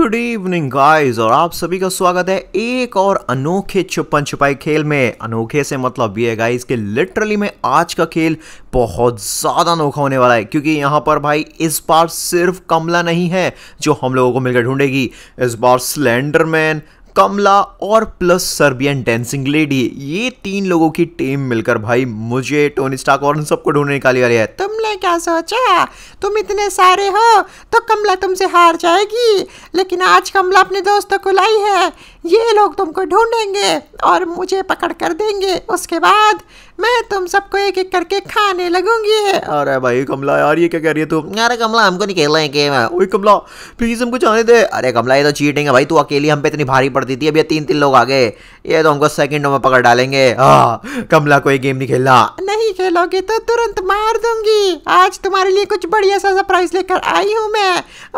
Good evening guys और आप सभी का स्वागत है एक और अनोखे छुपन छुपाई खेल में अनोखे से मतलब ये है गाइस कि लिटरली में आज का खेल बहुत ज़्यादा अनोखा होने वाला है क्योंकि यहाँ पर भाई इस बार सिर्फ कमला नहीं है जो हम लोगों को मिलकर ढूंढेगी इस बार स्लेंडरमैन कमला और प्लस सर्बियन डांसिंग लेडी ये तीन लोगों की टीम मिलकर भाई मुझे टोनी स्टार्क और उन सबको ढूंढने निकाली वाली है तुमने क्या सोचा तुम इतने सारे हो तो कमला तुमसे हार जाएगी लेकिन आज कमला अपने दोस्तों को लाई है ये लोग तुमको ढूंढेंगे और मुझे पकड़ कर देंगे उसके बाद मैं तुम सबको एक एक करके खाने लगूंगी अरे भाई कमला यार ये क्या कह रही है तू अरे कमला हमको नहीं खेलना है गेम ओए कमला प्लीज हमको जाने दे अरे कमला ये तो चीटिंग है भाई तू अकेली हम पे इतनी भारी पड़ती थी अब ये तीन तीन लोग आ गए ये तो हमको सेकंड में पकड़ डालेंगे हाँ कमला कोई गेम नहीं खेलना नहीं खेलोगे तो तुरंत मार दूंगी आज तुम्हारे लिए कुछ बढ़िया सा सरप्राइज लेकर आई हूँ मैं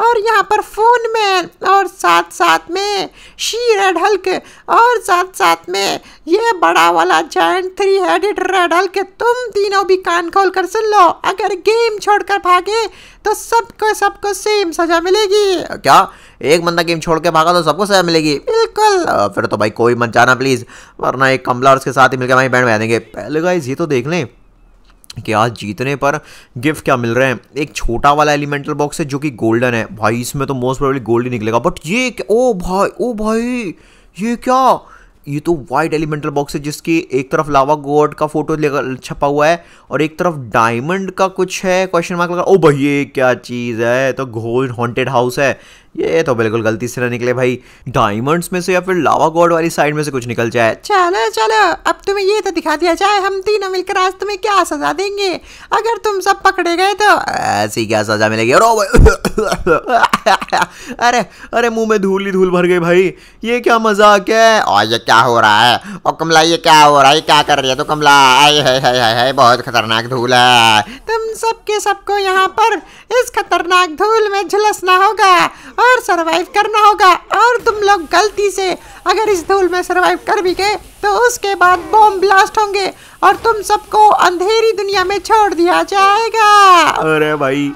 और यहाँ पर फोन में और साथ साथ में शीर हल्क और साथ साथ में ये बड़ा वाला जायंट थ्री हेडेड रह डाल के तुम तीनों भी कान खोल कर सुन लो अगर गेम छोड़कर भागे तो सबको सबको सेम सजा मिलेगी क्या एक बंदा गेम छोड़ के भागा तो सबको सजा मिलेगी बिल्कुल फिर तो भाई कोई मत जाना प्लीज़ वरना एक कमला उसके साथ ही मिलकर भाई बैंड में देंगे पहले गाइज ये तो देख लें कि आज जीतने पर गिफ्ट क्या मिल रहे हैं एक छोटा वाला एलिमेंटल बॉक्स है जो कि गोल्डन है भाई इसमें तो मोस्ट प्रोबेबली गोल्ड ही निकलेगा बट ये ओ भाई ओ भाई ये क्या ये तो वाइट एलिमेंटल बॉक्स है जिसकी एक तरफ लावा गोड का फोटो छपा हुआ है और एक तरफ डायमंड का कुछ है क्वेश्चन मार्क लगा ओ भाई ये क्या चीज़ है तो घोस्ट हॉन्टेड हाउस है ये तो बिल्कुल गलती से ना निकले भाई डायमंड्स में से या फिर लावा गॉड वाली साइड में से कुछ निकल जाए चलो चलो अब तुम्हें ये तो दिखा दिया जाए हम तीनों मिलकर आज तुम्हें क्या सजा देंगे अगर तुम सब पकड़े गए तो ऐसी क्या सजा मिलेगी अरे अरे अरे मुंह में धूल ही धूल भर गई भाई ये क्या मजाक है और ये क्या हो रहा है और कमला ये क्या हो रहा है क्या कर रही है तो कमला आए है, है, है, है बहुत खतरनाक धूल है तुम सबके सबको यहाँ पर इस खतरनाक धूल में झुलसना होगा और सरवाइव करना होगा और तुम लोग गलती से अगर इस धूल में सरवाइव कर भी गए तो उसके बाद बॉम्ब ब्लास्ट होंगे और तुम सबको अंधेरी दुनिया में छोड़ दिया जाएगा अरे भाई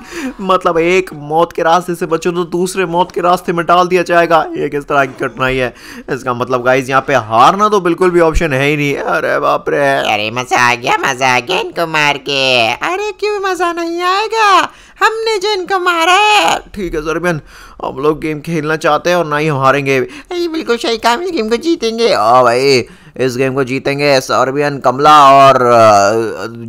मतलब एक मौत के रास्ते से बचो तो दूसरे मौत के रास्ते में डाल दिया जाएगा ये किस तरह की कठिनाई है इसका मतलब गाइस यहाँ पे हारना तो बिल्कुल भी ऑप्शन है ही नहीं अरे बाप रे अरे मजा आ गया मजा आ गया इनको मार के अरे क्यों मजा नहीं आएगा हमने जो इनको मारा है ठीक है सरबियन हम लोग गेम खेलना चाहते हैं और ना ही हारेंगे बिल्कुल सही काम है गेम को जीतेंगे ओ हाँ भाई इस गेम को जीतेंगे एस आरबियन कमला और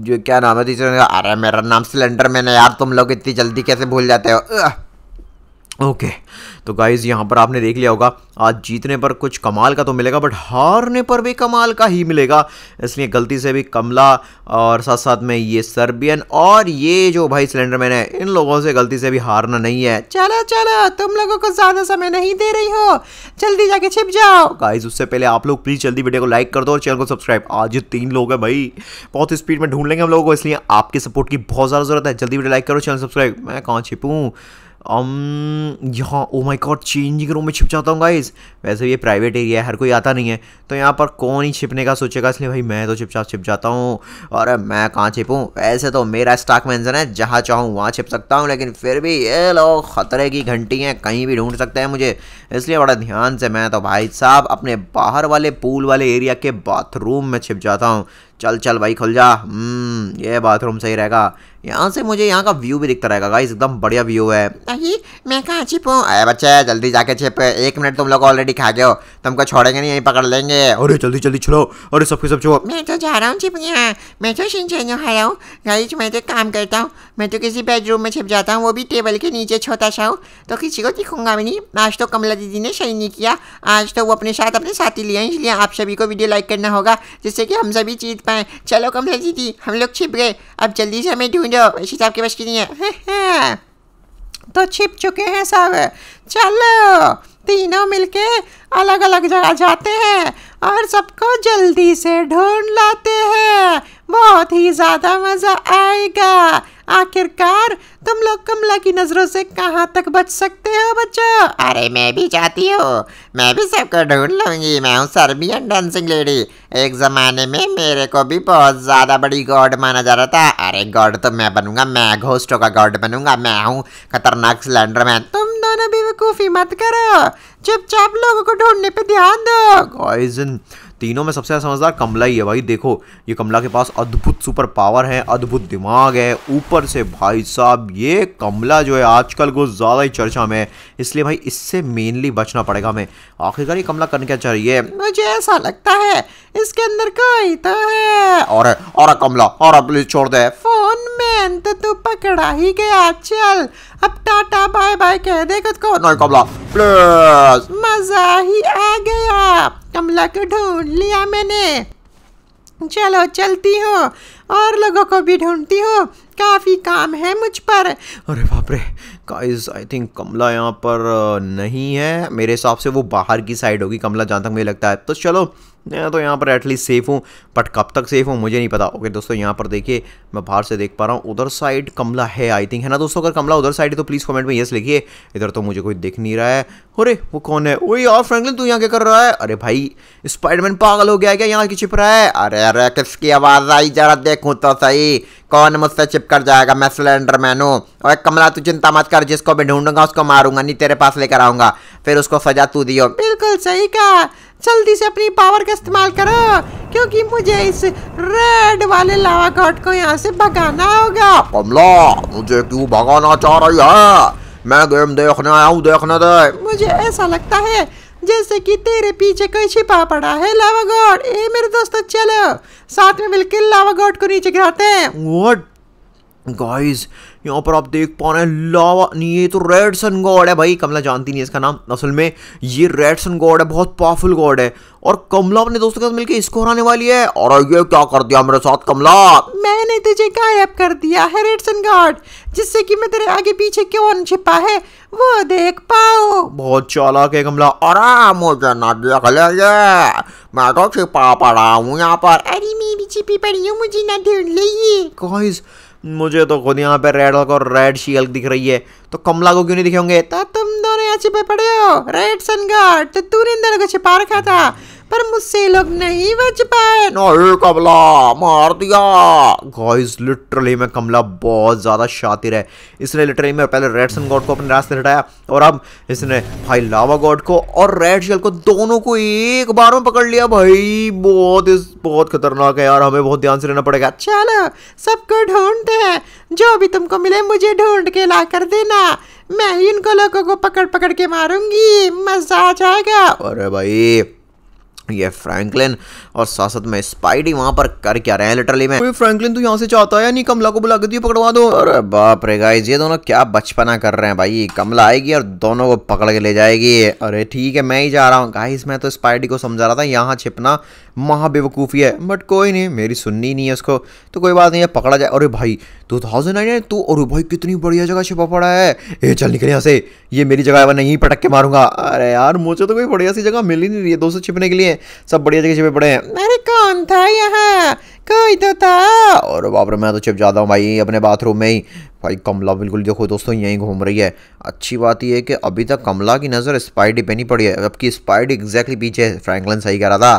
जो क्या नाम है तीसरे अरे मेरा नाम सिलेंडर मैंने यार तुम लोग इतनी जल्दी कैसे भूल जाते हो ओके okay, तो गाइज यहाँ पर आपने देख लिया होगा आज जीतने पर कुछ कमाल का तो मिलेगा बट हारने पर भी कमाल का ही मिलेगा इसलिए गलती से भी कमला और साथ साथ में ये सर्बियन और ये जो भाई सिलेंडर मैन है इन लोगों से गलती से भी हारना नहीं है चलो चलो तुम लोगों को ज़्यादा समय नहीं दे रही हो जल्दी जाके छिप जाओ गाइज उससे पहले आप लोग प्लीज़ जल्दी वीडियो को लाइक कर दो और चैनल को सब्सक्राइब आज तीन लोग हैं भाई बहुत स्पीड में ढूंढ लेंगे हम लोगों को इसलिए आपके सपोर्ट की बहुत ज़्यादा ज़रूरत है जल्दी वीडियो लाइक करो चैनल सब्सक्राइब मैं कहाँ छिपूँ अम um, यहाँ oh my god changing room में छिप जाता हूँ गाइज वैसे ये प्राइवेट एरिया है हर कोई आता नहीं है तो यहाँ पर कौन ही छिपने का सोचेगा इसलिए भाई मैं तो छिपछाप छिप जाता हूँ और मैं कहाँ छिपूँ वैसे तो मेरा स्टॉक मैंसन है जहाँ चाहूँ वहाँ छिप सकता हूँ लेकिन फिर भी ये लोग ख़तरे की घंटी हैं कहीं भी ढूंढ सकते हैं मुझे इसलिए बड़ा ध्यान से मैं तो भाई साहब अपने बाहर वाले पूल वाले एरिया के बाथरूम में छिप जाता हूँ चल चल भाई खुल जा हम्म, ये बाथरूम सही रहेगा यहाँ से मुझे यहाँ का व्यू भी दिखता रहेगा गाइस एकदम बढ़िया व्यू है नहीं मैं कहाँ छिपूँ अरे बच्चे जल्दी जाके छिप एक मिनट तुम लोग ऑलरेडी खा गए हो तुमको छोड़ेंगे नहीं यहीं पकड़ लेंगे अरे जल्दी जल्दी छोड़ो अरे कुछ सब छोड़ो मैं तो जा रहा हूँ छिप यहाँ मैं तो सिंचन रहा हूँ गाइस मैं तो काम करता हूँ मैं तो किसी बेडरूम में छिप जाता हूँ वो भी टेबल के नीचे छोटा सा हूँ तो किसी को दिखूंगा भी नहीं आज तो कमला दीदी ने सही नहीं किया आज तो वो अपने साथ अपने साथी लिया इसलिए आप सभी को वीडियो लाइक करना होगा जिससे कि हम सभी जीत पाएँ चलो कमला दीदी हम लोग छिप गए अब जल्दी से हमें ढूंढ लो इसी साहब के बस की नहीं है तो छिप चुके हैं सब चलो तीनों मिलके अलग अलग जगह जाते हैं और सबको जल्दी से ढूंढ लाते हैं बहुत ही ज़्यादा मज़ा आएगा आखिरकार तुम लोग कमला की नज़रों से कहाँ तक बच सकते हो बच्चो अरे मैं भी चाहती हूँ मैं भी सबको ढूंढ लूंगी मैं हूँ सर्बियन डांसिंग लेडी एक ज़माने में मेरे को भी बहुत ज़्यादा बड़ी गॉड माना जा रहा था अरे गॉड तो मैं बनूंगा मैं घोस्टों का गॉड बनूंगा मैं हूँ खतरनाक सिलेंडर मैन तुम दोनों बेवकूफ़ी मत करो चुपचाप लोगों को ढूंढने पे ध्यान दो गाइस तीनों में सबसे ज़्यादा समझदार कमला ही है भाई देखो ये कमला के पास अद्भुत सुपर पावर है अद्भुत दिमाग है ऊपर से भाई साहब ये कमला जो है आजकल को ज़्यादा ही चर्चा में है इसलिए भाई इससे मेनली बचना पड़ेगा हमें आखिरकार ये कमला करने क्या चाहिए मुझे ऐसा लगता है इसके अंदर कोई तो है और और कमला और प्लीज छोड़ दे फोन बहन तो तू पकड़ा ही गया चल अब टाटा बाय बाय कह दे खुद को नहीं कमला प्लीज मजा ही आ गया कमला को ढूंढ लिया मैंने चलो चलती हूँ और लोगों को भी ढूंढती हूँ काफ़ी काम है मुझ पर अरे बाप रे गाइस आई थिंक कमला यहाँ पर नहीं है मेरे हिसाब से वो बाहर की साइड होगी कमला जहाँ तक मुझे लगता है तो चलो मैं तो यहाँ पर एटलीस्ट सेफ़ हूँ बट कब तक सेफ़ हूँ मुझे नहीं पता ओके दोस्तों यहाँ पर देखिए मैं बाहर से देख पा रहा हूँ उधर साइड कमला है आई थिंक है ना दोस्तों अगर कमला उधर साइड है तो प्लीज़ कमेंट में येस लिखिए इधर तो मुझे कोई दिख नहीं रहा है अरे वो कौन है ओए यार फ्रैंकलिन तू यहाँ क्या कर रहा है अरे भाई स्पाइडमैन पागल हो गया क्या यहाँ की छिप रहा है अरे अरे किसकी आवाज़ आई जरा देखूँ तो सही कौन मुझसे चिपकर जाएगा मैं सिलेंडर मैन हूँ और कमला तू चिंता मत कर जिसको भी ढूंढूंगा उसको मारूंगा नहीं तेरे पास लेकर आऊंगा फिर उसको सजा तू दियो बिल्कुल सही कहा जल्दी से अपनी पावर का इस्तेमाल करो क्योंकि मुझे इस रेड वाले लावा घाट को यहाँ से भगाना होगा कमला मुझे क्यों भगाना चाह रही है मैं गेम देखने आया हूँ देखने दे मुझे ऐसा लगता है जैसे कि तेरे पीछे कोई छिपा पड़ा है लावा गॉड ए मेरे दोस्तों चलो साथ में मिलकर लावा गॉड को नीचे गिराते हैं गाइस यहाँ पर आप देख पा रहे हैं लावा नहीं ये तो रेड सन गॉड है भाई कमला जानती नहीं इसका नाम असल में ये रेड सन गॉड है बहुत पावरफुल गॉड है और कमला अपने दोस्तों के साथ मिलकर इसको हराने वाली है और ये क्या कर दिया मेरे साथ कमला मैंने तुझे गायब कर दिया है रेड सन गॉड जिससे कि मैं तेरे आगे पीछे क्यों छिपा है वो देख पाओ बहुत चालाक है कमला अरे मुझे ना देख ले मैं तो छिपा पड़ा हूँ यहाँ पर अरे मैं भी छिपी पड़ी हूँ मुझे ना ढूंढ लीजिए मुझे तो खुद यहाँ पे रेड और रेड शील दिख रही है तो कमला को क्यों नहीं दिखे होंगे तो तुम दोनों यहाँ छिपे पड़े हो रेड सन गार्ड तो ने इन दोनों को छिपा रखा था पर मुझसे लोग नहीं बच पाए नहीं कमला मार दिया गाइस लिटरली में कमला बहुत ज़्यादा शातिर है इसने लिटरली में पहले रेड सन गॉड को अपने रास्ते हटाया और अब इसने भाई लावा गॉड को और रेड शेल को दोनों को एक बार में पकड़ लिया भाई बहुत इस बहुत खतरनाक है यार हमें बहुत ध्यान से रहना पड़ेगा चलो सबको ढूंढते हैं जो भी तुमको मिले मुझे ढूंढ के ला कर देना मैं इनको लोगों को पकड़ पकड़ के मारूंगी मजा आ जाएगा अरे भाई ये फ्रैंकलिन और साथ साथ में स्पाइडी वहां पर कर क्या रहे हैं लिटरली में फ्रैंकलिन तो यहाँ से चाहता है नहीं कमला को बुला के दिए पकड़वा दो अरे बाप रे गाइस ये दोनों क्या बचपना कर रहे हैं भाई कमला आएगी और दोनों को पकड़ के ले जाएगी अरे ठीक है मैं ही जा रहा हूँ गाइस मैं तो स्पाइडी को समझा रहा था यहाँ छिपना बेवकूफी है बट कोई नहीं मेरी सुननी नहीं है उसको तो कोई बात नहीं है पकड़ा जाए अरे भाई टू थाउजेंड नाइन तू और भाई कितनी बढ़िया जगह छिपा पड़ा है ए चल निकल यहाँ से ये मेरी जगह है पटक के मारूंगा अरे यार मुझे तो कोई बढ़िया सी जगह मिल ही नहीं रही है दोस्तों छिपने के लिए सब बढ़िया जगह छिपे पड़े हैं अरे कौन था यहाँ कोई तो था और बाप रे मैं तो छिप जाता हूँ भाई अपने बाथरूम में ही भाई कमला बिल्कुल देखो दोस्तों यहीं घूम रही है अच्छी बात यह है कि अभी तक कमला की नज़र स्पाइडी पे नहीं पड़ी है जबकि स्पाइडी एग्जैक्टली पीछे है फ्रैंकलिन सही कह रहा था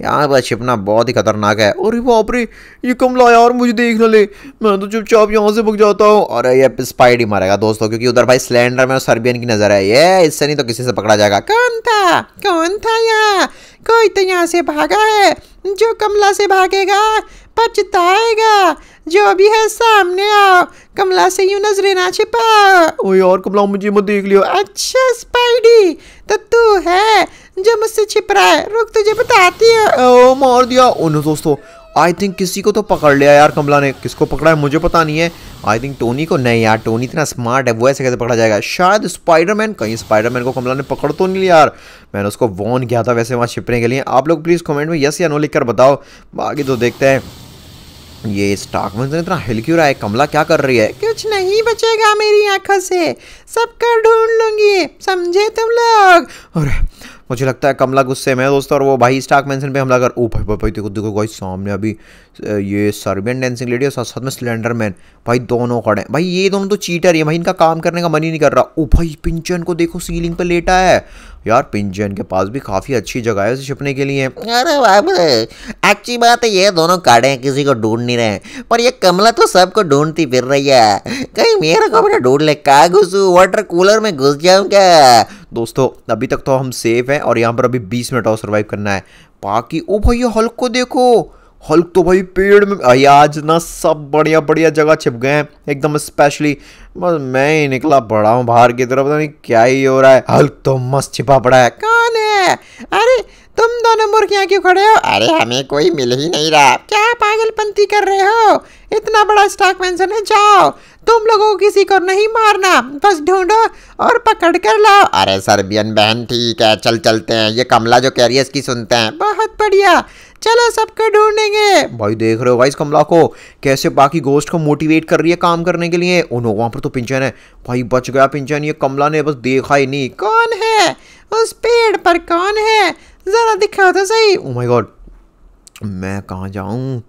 यहाँ पर छिपना बहुत ही खतरनाक है अरे बाप रे ये कमला यार मुझे देख ना ले मैं तो चुपचाप यहाँ से भग जाता हूँ और ये स्पाइडी मारेगा दोस्तों क्योंकि उधर भाई सिलेंडर में सर्बियन की नज़र है ये इससे नहीं तो किसी से पकड़ा जाएगा कौन था कौन था यहाँ कोई तो यहाँ से भागा है जो कमला से भागेगा पछताएगा जो भी है सामने आओ कमला से यूं नजरे ना छिपाओ और कमला मुझे मत देख लियो अच्छा स्पाइडी तो तू है जो मुझसे छिप रहा है रुक तुझे बताती है ओ मार दिया ओ दोस्तों आई थिंक किसी को तो पकड़ लिया यार कमला ने किसको पकड़ा है मुझे पता नहीं है आई थिंक टोनी को नहीं यार टोनी इतना स्मार्ट है वो ऐसे कैसे पकड़ा जाएगा शायद स्पाइडरमैन कहीं स्पाइडरमैन को कमला ने पकड़ तो नहीं लिया यार मैंने उसको वॉन किया था वैसे वहाँ छिपने के लिए आप लोग प्लीज़ कमेंट में यस या नो लिखकर बताओ बाकी तो देखते हैं ये स्टाकमन से इतना हिल क्यों रहा है कमला क्या कर रही है कुछ नहीं बचेगा मेरी आंखों से सब कर ढूंढ लूंगी समझे तुम लोग अरे मुझे लगता है कमला गुस्से में दोस्तों और वो भाई स्टाक मेंशन पे हमला कर ओ भाई भाई, देखो देखो भाई सामने अभी ये सर्बियन डांसिंग लेडी और साथ साथ में सिलेंडर मैन भाई दोनों खड़े हैं भाई ये दोनों तो चीटर है भाई इनका काम करने का मन ही नहीं कर रहा ओ भाई पिंचन को देखो सीलिंग पर लेटा है यार पिंजन के पास भी काफ़ी अच्छी जगह है उसे छिपने के लिए अरे बाप अच्छी बात है ये दोनों काड़े हैं किसी को ढूंढ नहीं रहे पर ये कमला तो सबको ढूंढती फिर रही है कहीं मेरे को ढूंढ ले का घुसू वाटर कूलर में घुस जाऊँ क्या दोस्तों अभी तक तो हम सेफ हैं और यहाँ पर अभी बीस मिनट और सर्वाइव करना है बाकी ओ भाई हल्क को देखो हल्क तो भाई पेड़ में भाई आज ना सब बढ़िया बढ़िया जगह छिप गए हैं एकदम स्पेशली बस मैं ही निकला पड़ा हूँ बाहर की तरफ पता नहीं क्या ही हो रहा है हल्क तो मस्त छिपा पड़ा है कान है अरे तुम दोनों मुर्ख क्यों खड़े हो अरे हमें कोई मिल ही नहीं रहा क्या पागलपंती कर रहे हो इतना बड़ा स्टॉक पेंशन है जाओ तुम लोगों को किसी को नहीं मारना बस ढूंढो और पकड़ कर लाओ अरे सरबियन बहन ठीक है चल चलते हैं ये कमला जो कह की सुनते हैं बहुत बढ़िया चलो सबको ढूंढेंगे भाई देख रहे हो भाई कमला को कैसे बाकी गोस्ट को मोटिवेट कर रही है काम करने के लिए ओ नो वहाँ पर तो पिंचन है भाई बच गया पिंचन ये कमला ने बस देखा ही नहीं कौन है उस पेड़ पर कौन है ज़रा दिखा तो सही ओ माय गॉड मैं कहाँ जाऊँ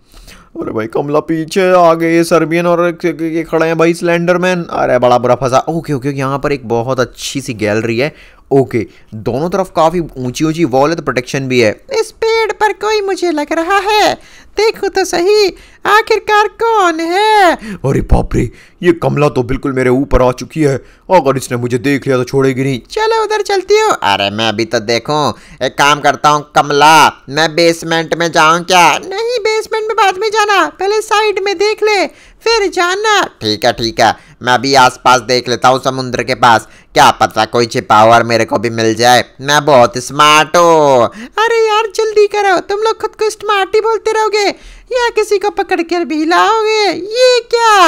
अरे भाई कमला पीछे आगे ये सर्बियन और ये खड़े हैं भाई स्लेंडरमैन अरे बड़ा बुरा फंसा ओके ओके यहाँ पर एक बहुत अच्छी सी गैलरी है ओके दोनों तरफ काफ़ी ऊंची ऊंची वॉल है तो प्रोटेक्शन भी है इस पेड़ पर कोई मुझे लग रहा है देखो तो सही आखिरकार कौन है अरे बापरे ये कमला तो बिल्कुल मेरे ऊपर आ चुकी है अगर इसने मुझे देख लिया तो छोड़ेगी नहीं चलो उधर चलती हो अरे मैं अभी तो देखूं एक काम करता हूँ कमला मैं बेसमेंट में जाऊँ क्या नहीं बेसमेंट में बाद में जाना पहले साइड में देख ले फिर जाना ठीक है ठीक है मैं अभी आसपास देख लेता हूँ समुद्र के पास क्या पता कोई छिपा और मेरे को भी मिल जाए मैं बहुत स्मार्ट हूँ अरे यार जल्दी करो तुम लोग खुद को स्मार्ट ही बोलते रहोगे या किसी को पकड़ कर भी लाओगे ये क्या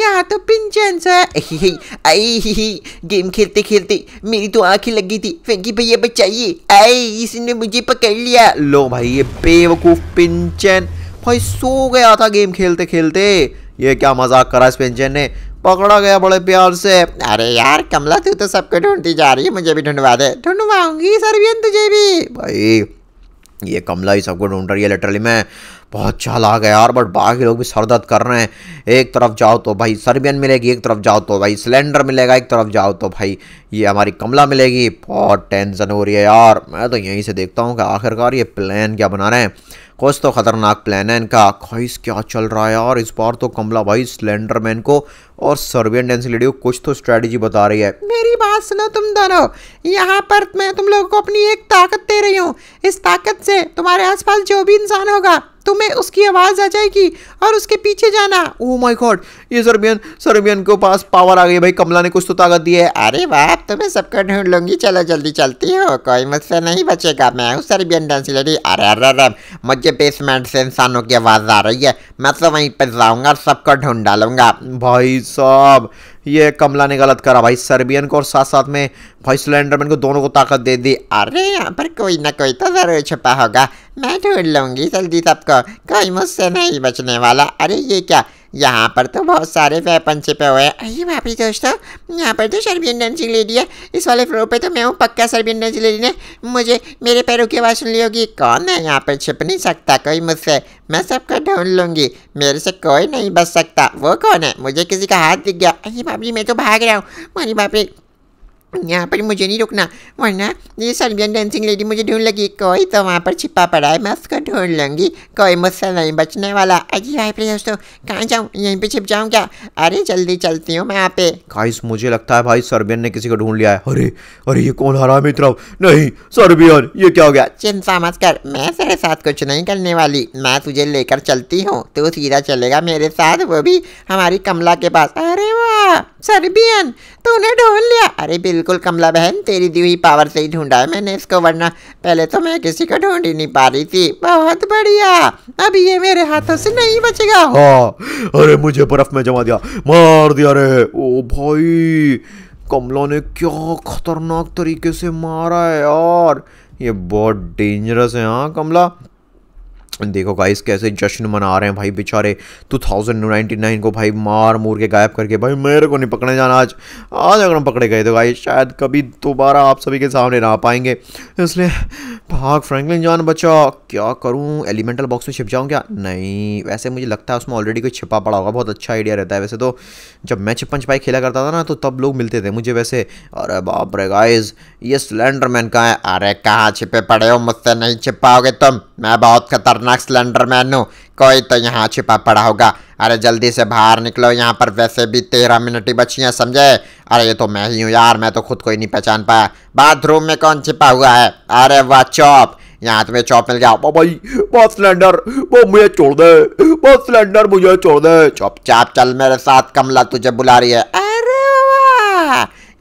यहाँ तो पिंचेंस है ही ही, आई गेम खेलते खेलते मेरी तो आंखें लग गई थी फेंकी भैया बचाइए आई इसने मुझे पकड़ लिया लो भाई ये बेवकूफ़ पिंचन भाई सो गया था गेम खेलते खेलते ये क्या मजाक करा इस पिंचन ने पकड़ा गया बड़े प्यार से अरे यार कमला तू तो सबको ढूंढती जा रही है मुझे भी ढूंढवा दे ढूंढवाऊंगी सर भी तुझे भी भाई ये कमला ही सबको ढूंढ रही है लिटरली मैं बहुत चालाक है यार बट बाकी लोग भी सर दर्द कर रहे हैं एक तरफ जाओ तो भाई सर्बियन मिलेगी एक तरफ जाओ तो भाई सिलेंडर मिलेगा एक तरफ जाओ तो भाई ये हमारी कमला मिलेगी बहुत टेंशन हो रही है यार मैं तो यहीं से देखता हूँ कि आखिरकार ये प्लान क्या बना रहे हैं कुछ तो ख़तरनाक प्लान है इनका खैस क्या चल रहा है यार इस बार तो कमला भाई सिलेंडर मैन को और सर्बियन डेंस लेडी को कुछ तो स्ट्रेटजी बता रही है मेरी बात सुनो तुम दोनों यहाँ पर मैं तुम लोगों को अपनी एक ताकत दे रही हूँ इस ताकत से तुम्हारे आसपास जो भी इंसान होगा तुम्हें उसकी आवाज़ आ जाएगी और उसके पीछे जाना ओ माय गॉड ये सरमियन सरमियन के पास पावर आ गई भाई कमला ने कुछ तो ताकत दी है अरे वाह तुम्हें सबका सबको ढूंढ लूंगी चलो जल्दी चलती हो कोई मुझसे नहीं बचेगा मैं हूँ सरबियन डांस लेडी अरे अरे अरे मुझे बेसमेंट से इंसानों की आवाज़ आ रही है मैं तो वहीं पर जाऊँगा सबको ढूंढ डालूंगा भाई साहब ये कमला ने गलत करा भाई सर्बियन को और साथ साथ में भाई सिलेंडरमैन को दोनों को ताकत दे दी अरे यहाँ पर कोई ना कोई तो ज़रूर छुपा होगा मैं ढूंढ लूँगी जल्दी सबको कोई मुझसे नहीं बचने वाला अरे ये क्या यहाँ पर तो बहुत सारे वेपन छिपे हुए हैं अरे बाप रे दोस्तों यहाँ पर तो सरबिंदन सिंह लेडी है इस वाले फ्लोर पे तो मैं हूँ पक्का सरबिंदन सिंह लेडी ने मुझे मेरे पैरों की आवाज़ सुन ली होगी कौन है यहाँ पर छिप नहीं सकता कोई मुझसे मैं सबको ढूंढ लूँगी मेरे से कोई नहीं बच सकता वो कौन है मुझे किसी का हाथ दिख गया अरे बाप जी मैं तो भाग रहा हूँ मेरी बाप रे यहाँ पर मुझे नहीं रुकना वरना ये सरबियन डांसिंग लेडी मुझे ढूंढ लगी कोई तो वहाँ पर छिपा पड़ा है मैं उसको ढूंढ लूँगी कोई मुझसे नहीं बचने वाला अजी हाय प्रिय दोस्तों कहाँ जाऊँ यहीं पे छिप जाऊँ क्या अरे जल्दी चलती हूँ मैं यहाँ पे गाइस मुझे लगता है भाई सरबियन ने किसी को ढूंढ लिया है अरे अरे ये कौन हरा मित्र नहीं सरबियन ये क्या हो गया चिंता मत कर मैं तेरे साथ कुछ नहीं करने वाली मैं तुझे लेकर चलती हूँ तू सीधा चलेगा मेरे साथ वो भी हमारी कमला के पास अरे वाह सरबियन तूने ढूंढ लिया अरे बिल्कुल कमला बहन तेरी दी हुई पावर से ही ढूंढा है मैंने इसको वरना पहले तो मैं किसी को ढूंढ ही नहीं पा रही थी बहुत बढ़िया अब ये मेरे हाथों से नहीं बचेगा हाँ अरे मुझे बर्फ में जमा दिया मार दिया रे ओ भाई कमला ने क्या खतरनाक तरीके से मारा है यार ये बहुत डेंजरस है हाँ कमला देखो गाइस कैसे जश्न मना रहे हैं भाई बेचारे टू थाउजेंड नाइन्टी नाइन को भाई मार मूर के गायब करके भाई मेरे को नहीं पकड़े जाना आज आज अगर हम पकड़े गए तो गाइस शायद कभी दोबारा आप सभी के सामने ना पाएंगे इसलिए भाग फ्रैंकलिन जान बचा क्या करूँ एलिमेंटल बॉक्स में छिप जाऊँ क्या नहीं वैसे मुझे लगता है उसमें ऑलरेडी कोई छिपा पड़ा होगा बहुत अच्छा आइडिया रहता है वैसे तो जब मैं छिपन छिपाई खेला करता था ना तो तब लोग मिलते थे मुझे वैसे अरे बाप रे गाइस ये सिलेंडर मैन कहाँ है अरे कहाँ छिपे पड़े हो मुझसे नहीं छिपाओगे तुम मैं बहुत खतर खतरनाक सिलेंडर मैनू कोई तो यहाँ छिपा पड़ा होगा अरे जल्दी से बाहर निकलो यहाँ पर वैसे भी तेरह मिनट ही बची हैं समझे अरे ये तो मैं ही हूँ यार मैं तो खुद को ही नहीं पहचान पाया बाथरूम में कौन छिपा हुआ है अरे वाह चौप यहाँ तुम्हें चौप मिल गया भाई वो सिलेंडर वो मुझे छोड़ दे वो सिलेंडर मुझे छोड़ दे चुपचाप चल मेरे साथ कमला तुझे बुला रही है अरे वाह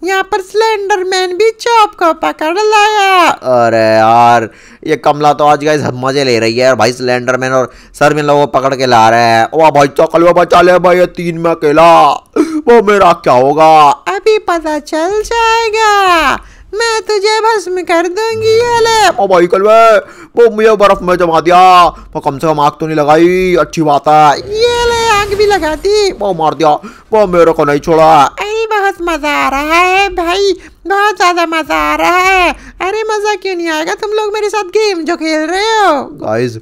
यहाँ पर स्लेंडर मैन भी चौप का पकड़ लाया अरे यार ये कमला तो आज गाइस मजे ले रही है यार भाई स्लेंडर मैन और सर में लोगों को पकड़ के ला रहे हैं वाह भाई चौकल में बचा ले भाई ये तीन में अकेला वो मेरा क्या होगा अभी पता चल जाएगा मैं तुझे भस्म कर दूंगी अले ओ भाई कल वो मुझे बर्फ में जमा दिया मैं कम से कम आग तो नहीं लगाई अच्छी बात है ये ले आग भी लगाती वो मार दिया वो मेरे को नहीं छोड़ा अरे बहुत मजा आ रहा है भाई बहुत ज्यादा मजा आ रहा है अरे मजा क्यों नहीं आएगा तुम लोग मेरे साथ गेम जो खेल रहे हो गाइस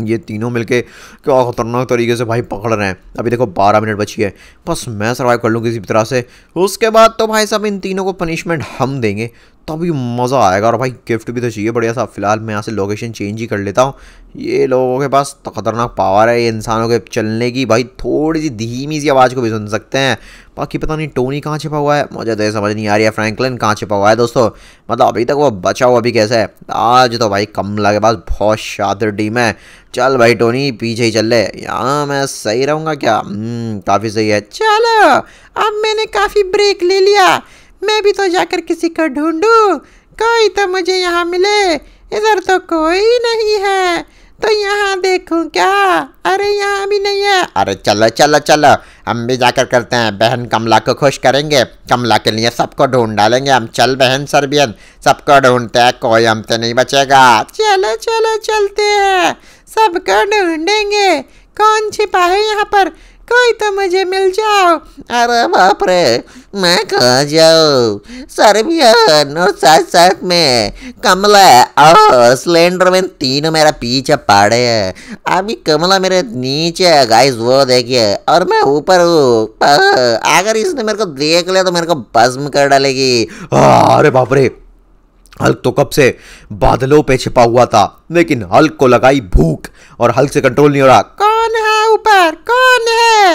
ये तीनों मिलके क्या खतरनाक तरीके से भाई पकड़ रहे हैं अभी देखो बारह मिनट बची है बस मैं सर्वाइव कर लूँ किसी भी तरह से उसके बाद तो भाई साहब इन तीनों को पनिशमेंट हम देंगे अभी मज़ा आएगा और भाई गिफ्ट भी तो चाहिए बढ़िया सा फिलहाल मैं यहाँ से लोकेशन चेंज ही कर लेता हूँ ये लोगों के पास तो ख़तरनाक पावर है ये इंसानों के चलने की भाई थोड़ी सी धीमी सी आवाज़ को भी सुन सकते हैं बाकी पता नहीं टोनी कहाँ छिपा हुआ है मुझे तो ये समझ नहीं आ रही है फ्रैंकलिन कहाँ छिपा हुआ है दोस्तों मतलब अभी तक वो बचा हुआ अभी कैसा है आज तो भाई कमला के पास बहुत शादर टीम है चल भाई टोनी पीछे ही चल ले यहाँ मैं सही रहूँगा क्या हम्म, काफ़ी सही है चलो अब मैंने काफ़ी ब्रेक ले लिया मैं भी तो जाकर किसी को ढूंढूं कोई तो मुझे यहाँ मिले इधर तो कोई नहीं है तो यहाँ देखूं क्या अरे यहाँ भी नहीं है अरे चलो चलो चलो हम भी जाकर करते हैं बहन कमला को खुश करेंगे कमला के लिए सबको ढूंढ डालेंगे हम चल बहन सरबियन सबको ढूंढते हैं कोई हम तो नहीं बचेगा चलो चलो चलते हैं सबको ढूंढेंगे कौन छिपा है यहाँ पर कोई तो मुझे मिल जाओ अरे बाप रे मैं कहा जाऊँ सरबियन और साथ साथ में कमला और सिलेंडर में तीनों मेरा पीछे पाड़े है अभी कमला मेरे नीचे है गाइस वो देखिए और मैं ऊपर हूँ अगर इसने मेरे को देख लिया तो मेरे को भस्म कर डालेगी हाँ, अरे बाप रे हल्क तो कब से बादलों पे छिपा हुआ था लेकिन हल्क को लगाई भूख और हल्क से कंट्रोल नहीं हो रहा ऊपर कौन है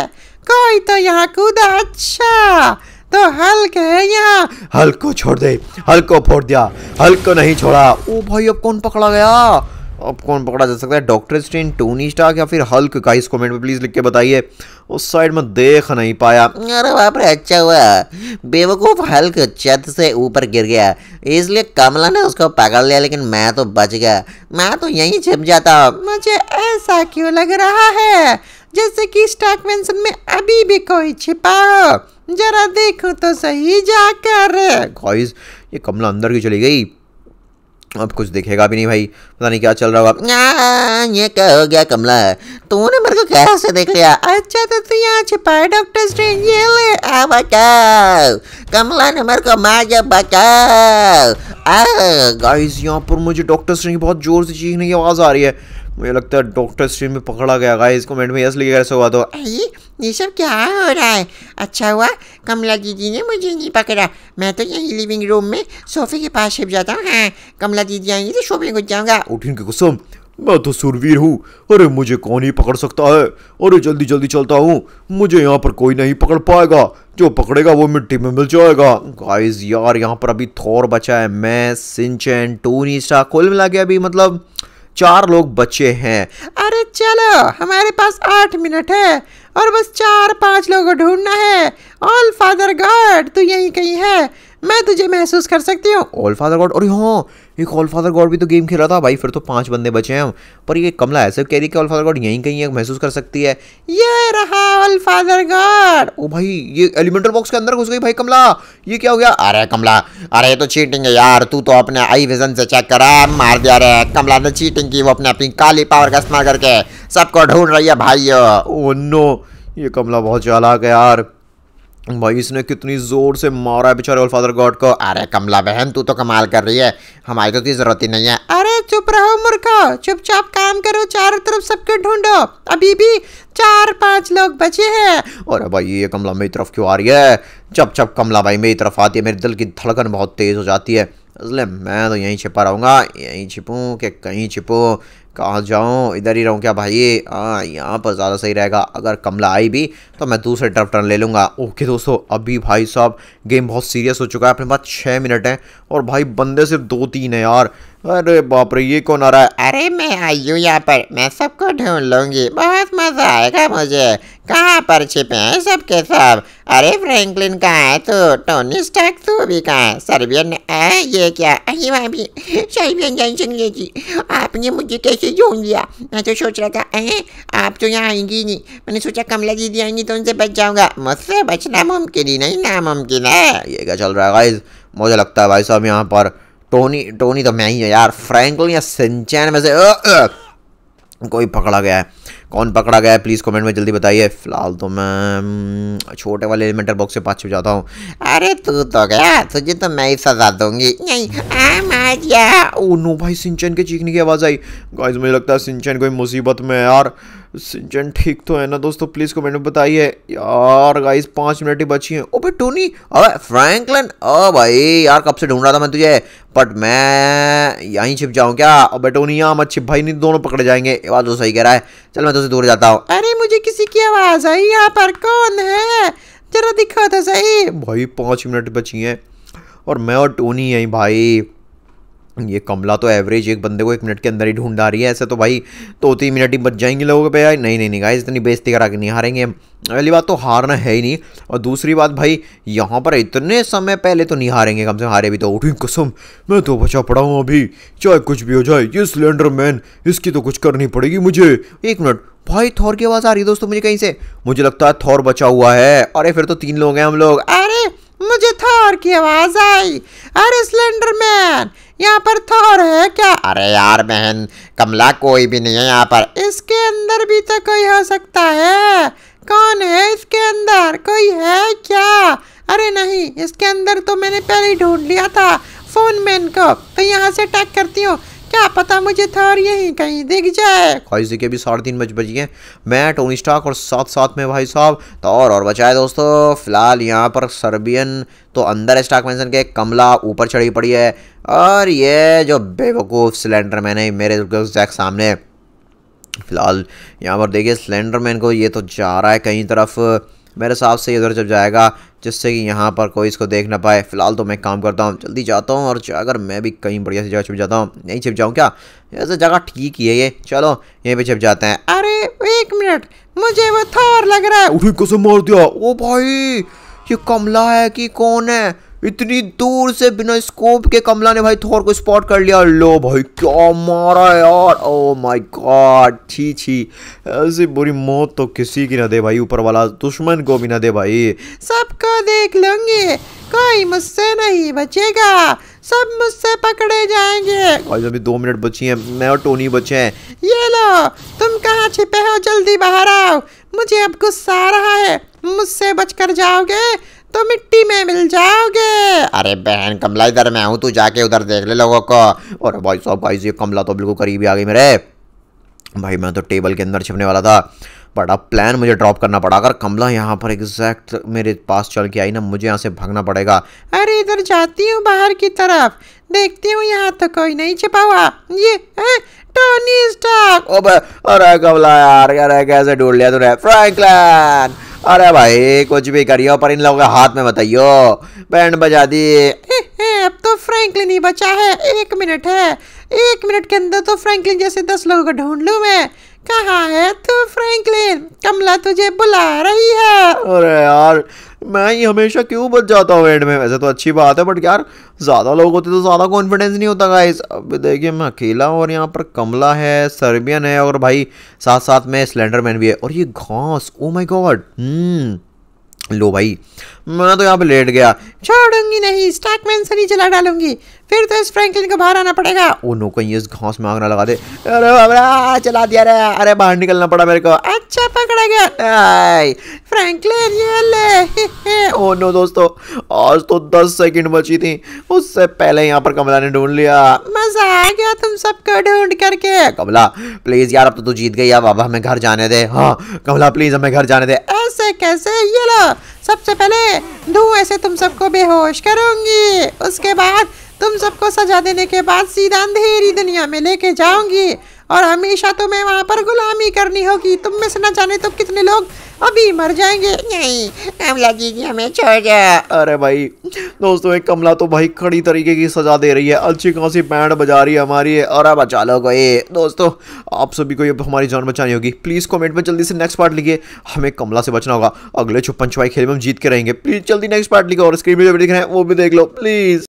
कोई तो यहाँ कूदा अच्छा तो हल्क है यहाँ हल्क को छोड़ दे हल्क को फोड़ दिया हल्क को नहीं छोड़ा ओ भाई अब कौन पकड़ा गया अब कौन पकड़ा जा सकता है डॉक्टर स्ट्रेन टोनी स्टार्क या फिर हल्क का इस कमेंट में प्लीज़ लिख के बताइए उस साइड में देख नहीं पाया अरे बाप रे अच्छा हुआ बेवकूफ़ हल्क छत से ऊपर गिर गया इसलिए कमला ने उसको पकड़ लिया लेकिन मैं तो बच गया मैं तो यहीं छिप जाता मुझे ऐसा क्यों लग रहा है जैसे कि स्टॉक मेंशन में अभी भी कोई छिपा हो जरा देखो तो सही जाकर ये कमला अंदर की चली गई अब कुछ देखेगा भी नहीं भाई पता नहीं क्या चल रहा होगा ये क्या हो गया कमला तूने मेरे को कैसे देख लिया अच्छा तो तू यहाँ छिपा डॉक्टर स्ट्रेंज ये ले आ बचाओ कमला ने मेरे को मार जा बचाओ गाइस यहाँ पर मुझे डॉक्टर स्ट्रेंज बहुत जोर से चीखने की आवाज़ आ रही है मुझे लगता है डॉक्टर स्ट्रीम में पकड़ा गया गाइस कमेंट में यस लिखे ऐसे हुआ तो ये सब क्या हो रहा है अच्छा हुआ कमला दीदी ने मुझे नहीं पकड़ा मैं तो यहीं लिविंग रूम में सोफे के पास छिप जाता हूँ हाँ कमला दीदी आएंगी तो सोफे घुस जाऊँगा उठिन के गुस्सा मैं तो सुरवीर हूँ अरे मुझे कौन ही पकड़ सकता है अरे जल्दी जल्दी चलता हूँ मुझे यहाँ पर कोई नहीं पकड़ पाएगा जो पकड़ेगा वो मिट्टी में मिल जाएगा गाइस यार यहाँ पर अभी थोर बचा है मैं सिंचन टोनी स्टार कुल मिला के अभी मतलब चार लोग बचे हैं अरे चलो हमारे पास आठ मिनट है और बस चार पांच लोगों ढूंढना है ऑल फादर गॉड तू यहीं कहीं है मैं तुझे महसूस कर सकती हूँ ऑल फादर गॉड और हाँ ये ऑल फादर गॉड भी तो गेम खेला था भाई फिर तो पांच बंदे बचे हैं पर ये कमला ऐसे कह रही कि ऑल फादर गॉड यहीं कहीं है, महसूस कर सकती है ये रहा ऑल फादर गॉड ओ भाई ये एलिमेंटल बॉक्स के अंदर घुस गई भाई कमला ये क्या हो गया अरे कमला अरे ये तो चीटिंग है यार तू तो अपने आई विजन से चेक करा मार दिया रे कमला ने चीटिंग की वो अपने अपनी काली पावर का इस्तेमाल करके सबको ढूंढ रही है भाई ओ नो ये कमला बहुत चालाक है यार भाई इसने कितनी जोर से मारा है बेचारे ऑल फादर गॉड को अरे कमला बहन तू तो कमाल कर रही है हमारी तो कोई जरूरत ही नहीं है अरे चुप रहो मुर्खा चुपचाप काम करो चारों तरफ सबके ढूंढो अभी भी चार पांच लोग बचे हैं और भाई ये कमला मेरी तरफ क्यों आ रही है चप चप कमला भाई मेरी तरफ आती है मेरे दिल की धड़कन बहुत तेज हो जाती है असल मैं तो यहीं छिपा रहूँगा यहीं छिपूँ कि कहीं छिपूँ कहाँ जाऊँ इधर ही रहूँ क्या भाई हाँ यहाँ पर ज़्यादा सही रहेगा अगर कमला आई भी तो मैं दूसरे तरफ टर्न ले लूँगा ओके दोस्तों अभी भाई साहब गेम बहुत सीरियस हो चुका है अपने पास छः मिनट हैं और भाई बंदे सिर्फ दो तीन है यार अरे बाप रे ये कौन आ रहा है अरे मैं आई हूँ यहाँ पर मैं सबको ढूंढ लूंगी बहुत मजा आएगा मुझे कहाँ पर छिपे हैं सबके सब अरे फ्रैंकलिन कहाँ है तू टोनी स्टार्क तू भी कहाँ है सर्बियन है ये क्या अरे वहाँ भी सर्बियन जैनसन जी आपने मुझे कैसे ढूंढ लिया मैं तो सोच रहा था अरे आप तो यहाँ आएंगी नहीं मैंने सोचा कमला दीदी आएंगी तो उनसे बच जाऊँगा मुझसे बचना मुमकिन ही नहीं नामुमकिन है ये क्या चल रहा है मुझे लगता है भाई साहब यहाँ पर टोनी टोनी तो मैं ही हूँ यार फ्रैंकलिन या सिंचैन में से आ, आ, कोई पकड़ा गया है कौन पकड़ा गया है प्लीज़ कमेंट में जल्दी बताइए फिलहाल तो मैं छोटे वाले एलिमेंटर बॉक्स से पाँच छुप जाता हूँ अरे तू तो गया तुझे तो मैं ही सजा दूंगी नहीं आ ओ नो भाई सिंचन के चीखने की आवाज़ आई गाइस मुझे लगता है सिंचन कोई मुसीबत में यार सिंचन ठीक तो है ना दोस्तों प्लीज़ कमेंट में बताइए यार गाइस पांच मिनट ही बची हैं ओबे टोनी अबे फ्रैंकलिन ओ भाई यार कब से ढूंढ रहा था मैं तुझे बट मैं यहीं छिप जाऊँ क्या अबे टोनी यहाँ मत छिप भाई नहीं दोनों पकड़े जाएंगे ये बात तो सही कह रहा है चल मैं तुझसे दूर जाता हूँ अरे मुझे किसी की आवाज़ आई यहाँ पर कौन है जरा दिखा था तो सही भाई पांच मिनट बची है और मैं और टोनी यहीं भाई ये कमला तो एवरेज एक बंदे को एक मिनट के अंदर ही ढूंढ आ रही है ऐसे तो भाई तो तीन मिनट ही बच जाएंगे लोगों पे यार नहीं नहीं नहीं गाइस इतनी बेइज्जती करा के नहीं हारेंगे हम पहली बात तो हारना है ही नहीं और दूसरी बात भाई यहाँ पर इतने समय पहले तो नहीं हारेंगे कम से कम हारे भी तो उठी कसम मैं तो बचा पड़ा हूँ अभी चाहे कुछ भी हो जाए ये सिलेंडर मैन इसकी तो कुछ करनी पड़ेगी मुझे एक मिनट भाई थौर की आवाज़ आ रही है दोस्तों मुझे कहीं से मुझे लगता है थौर बचा हुआ है अरे फिर तो तीन लोग हैं हम लोग अरे मुझे थौर की आवाज़ आई अरे सिलेंडर मैन यहाँ पर थोर है क्या अरे यार बहन कमला कोई भी नहीं है यहाँ पर इसके अंदर भी तो कोई हो सकता है कौन है इसके अंदर कोई है क्या अरे नहीं इसके अंदर तो मैंने पहले ही ढूंढ लिया था फोन मैन को तो यहाँ से टैक करती हूँ क्या पता मुझे थार यहीं कहीं दिख जाए खाई के भी साढ़े तीन बज बज गए मैं टोनी स्टॉक और साथ साथ में भाई साहब तो और बचाए दोस्तों फिलहाल यहाँ पर सर्बियन तो अंदर स्टॉक स्टाक मैंसन के कमला ऊपर चढ़ी पड़ी है और ये जो बेवकूफ़ सिलेंडर मैंने मेरे जैक सामने फिलहाल यहाँ पर देखिए सिलेंडर मैन को ये तो जा रहा है कहीं तरफ मेरे हिसाब से इधर जब जाएगा जिससे कि यहाँ पर कोई इसको देख ना पाए फिलहाल तो मैं काम करता हूँ जल्दी जाता हूँ और अगर मैं भी कहीं बढ़िया सी जगह छिप जाता हूँ नहीं छिप जाऊँ क्या ऐसे जगह ठीक ही है ये चलो यहीं पे छिप जाते हैं अरे एक मिनट मुझे वो थार लग रहा है उठी कसम मार दिया ओ भाई ये कमला है कि कौन है इतनी दूर से बिना स्कोप के कमला ने भाई थोर को स्पॉट कर लिया लो भाई क्या मारा यार ओ माय गॉड छी छी ऐसी बुरी मौत तो किसी की ना दे भाई ऊपर वाला दुश्मन को भी ना दे भाई सबका देख लेंगे कोई मुझसे नहीं बचेगा सब मुझसे पकड़े जाएंगे भाई अभी दो मिनट बची हैं मैं और टोनी बचे हैं ये लो तुम कहाँ छिपे हो जल्दी बाहर आओ मुझे अब गुस्सा आ रहा है मुझसे बचकर जाओगे तो मिट्टी में मिल जाओगे अरे बहन कमला इधर मैं हूँ तू जाके उधर देख ले लोगों को और भाई साहब भाई जी कमला तो बिल्कुल करीब ही आ गई मेरे भाई मैं तो टेबल के अंदर छिपने वाला था बड़ा प्लान मुझे ड्रॉप करना पड़ा अगर कमला यहाँ पर एग्जैक्ट मेरे पास चल के आई ना मुझे यहाँ से भागना पड़ेगा अरे इधर जाती हूँ बाहर की तरफ देखती हूँ यहाँ तो कोई नहीं छिपा हुआ ये है? टोनी स्टार्क अरे कमला यार यार कैसे ढूंढ लिया तूने फ्रैंकलन अरे भाई कुछ भी करियो पर इन लोगों के हाथ में बताइयो बैंड बजा दी अब तो फ्रैंकलिन ही बचा है एक मिनट है एक मिनट के अंदर तो फ्रैंकलिन जैसे दस लोगों को ढूंढ लू मैं कहा है तू फ्रैंकलिन कमला तुझे बुला रही है अरे यार मैं ही हमेशा क्यों बच जाता हूँ एंड में वैसे तो अच्छी बात है बट यार ज़्यादा लोग होते तो ज़्यादा कॉन्फिडेंस नहीं होता गाइस अब देखिए मैं अकेला और यहाँ पर कमला है सर्बियन है और भाई साथ साथ में स्लेंडरमैन भी है और ये घास ओ माई गॉड लो भाई मैं तो यहाँ पे लेट गया छोड़ूंगी नहीं स्टैकमैन सनी चला डालूंगी फिर तो इस फ्रैंकलिन को बाहर आना पड़ेगा ओ नो कहीं इस घास में आगना लगा दे अरे बाबरा चला दिया रे अरे बाहर निकलना पड़ा मेरे को अच्छा पकड़ा गया फ्रैंकलिन ये ले ओ नो दोस्तों आज तो दस सेकंड बची थी उससे पहले यहाँ पर कमला ने ढूंढ लिया मजा आ गया तुम सबको ढूंढ करके कमला प्लीज यार अब तो तू जीत गई अब अब हमें घर जाने दे हाँ कमला प्लीज हमें घर जाने दे ऐसे कैसे ये लो सबसे पहले धुएं से तुम सबको बेहोश करूंगी उसके बाद तुम सबको सजा देने के बाद सीधा अंधेरी दुनिया में लेके जाऊंगी और हमेशा तुम्हें वहाँ पर गुलामी करनी होगी तुम में से ना जाने तो कितने लोग अभी मर जाएंगे नहीं कमला दीदी हमें छोड़ जा अरे भाई दोस्तों एक कमला तो भाई खड़ी तरीके की सजा दे रही है अच्छी खासी बैंड बजा रही है हमारी है और अब बचा लो गए दोस्तों आप सभी को ये हमारी जान बचानी होगी प्लीज़ कमेंट में जल्दी से नेक्स्ट पार्ट लिखिए हमें कमला से बचना होगा अगले छुपन छुपाई खेल में हम जीत के रहेंगे प्लीज़ जल्दी नेक्स्ट पार्ट लिखो और स्क्रीन में जो भी दिख रहे हैं वो भी देख लो प्लीज़